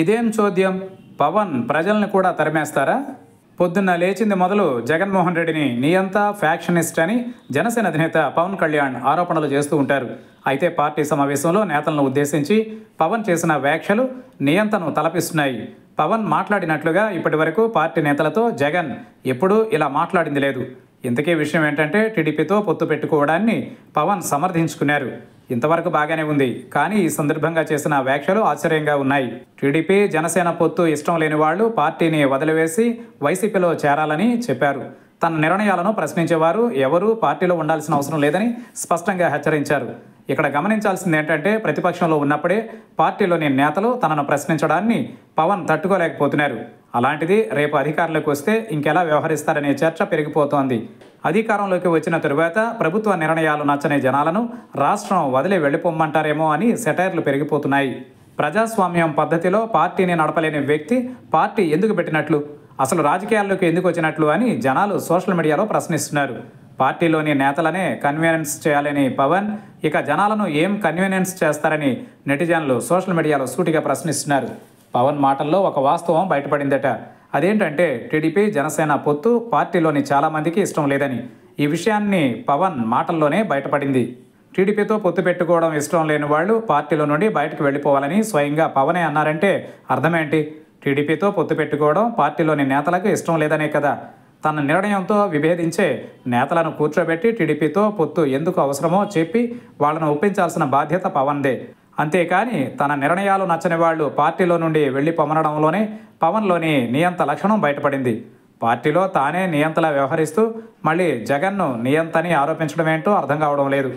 ఇదేం చోద్యం పవన్ ప్రజల్ని కూడా తరిమేస్తారా పొద్దున్న లేచింది మొదలు జగన్మోహన్ రెడ్డిని నియంతా ఫ్యాక్షనిస్ట్ అని జనసేన అధినేత పవన్ కళ్యాణ్ ఆరోపణలు చేస్తూ ఉంటారు అయితే పార్టీ సమావేశంలో నేతలను ఉద్దేశించి పవన్ చేసిన వ్యాఖ్యలు నియంతను తలపిస్తున్నాయి పవన్ మాట్లాడినట్లుగా ఇప్పటి వరకు పార్టీ నేతలతో జగన్ ఎప్పుడూ ఇలా మాట్లాడింది లేదు ఇంతకీ విషయం ఏంటంటే టీడీపీతో పొత్తు పెట్టుకోవడాన్ని పవన్ సమర్థించుకున్నారు ఇంతవరకు బాగానే ఉంది కానీ ఈ సందర్భంగా చేసిన వ్యాఖ్యలు ఆశ్చర్యంగా ఉన్నాయి టీడీపీ జనసేన పొత్తు ఇష్టం లేని వాళ్ళు పార్టీని వదిలివేసి వైసీపీలో చేరాలని చెప్పారు తన నిర్ణయాలను ప్రశ్నించేవారు ఎవరూ పార్టీలో ఉండాల్సిన అవసరం లేదని స్పష్టంగా హెచ్చరించారు ఇక్కడ గమనించాల్సింది ఏంటంటే ప్రతిపక్షంలో ఉన్నప్పుడే పార్టీలోని నేతలు తనను ప్రశ్నించడాన్ని పవన్ తట్టుకోలేకపోతున్నారు అలాంటిది రేపు అధికారంలోకి వస్తే ఇంకెలా వ్యవహరిస్తారనే చర్చ పెరిగిపోతోంది అధికారంలోకి వచ్చిన తరువాత ప్రభుత్వ నిర్ణయాలు నచ్చని జనాలను రాష్ట్రం వదిలి వెళ్ళిపోమ్మంటారేమో అని సెటైర్లు పెరిగిపోతున్నాయి ప్రజాస్వామ్యం పద్ధతిలో పార్టీని నడపలేని వ్యక్తి పార్టీ ఎందుకు పెట్టినట్లు అసలు రాజకీయాల్లోకి ఎందుకు వచ్చినట్లు అని జనాలు సోషల్ మీడియాలో ప్రశ్నిస్తున్నారు పార్టీలోని నేతలనే కన్వీనెన్స్ చేయాలని పవన్ ఇక జనాలను ఏం కన్వీనెన్స్ చేస్తారని నెటిజన్లు సోషల్ మీడియాలో సూటిగా ప్రశ్నిస్తున్నారు పవన్ మాటల్లో ఒక వాస్తవం బయటపడిందట అదేంటంటే టీడీపీ జనసేన పొత్తు పార్టీలోని చాలామందికి ఇష్టం లేదని ఈ విషయాన్ని పవన్ మాటల్లోనే బయటపడింది టీడీపీతో పొత్తు పెట్టుకోవడం ఇష్టం లేని వాళ్ళు పార్టీలో నుండి బయటకు వెళ్ళిపోవాలని స్వయంగా పవనే అన్నారంటే అర్థమేంటి టీడీపీతో పొత్తు పెట్టుకోవడం పార్టీలోని నేతలకు ఇష్టం లేదనే కదా తన నిర్ణయంతో విభేదించే నేతలను కూర్చోబెట్టి టీడీపీతో పొత్తు ఎందుకు అవసరమో చెప్పి వాళ్ళను ఒప్పించాల్సిన బాధ్యత పవన్దే అంతేకాని తన నిర్ణయాలు నచ్చని వాళ్ళు పార్టీలో నుండి వెళ్ళి పొమ్మనడంలోనే పవన్లోని నియంత లక్షణం బయటపడింది పార్టీలో తానే నియంతలా వ్యవహరిస్తూ మళ్ళీ జగన్ను నియంతని ఆరోపించడమేంటో అర్థం కావడం లేదు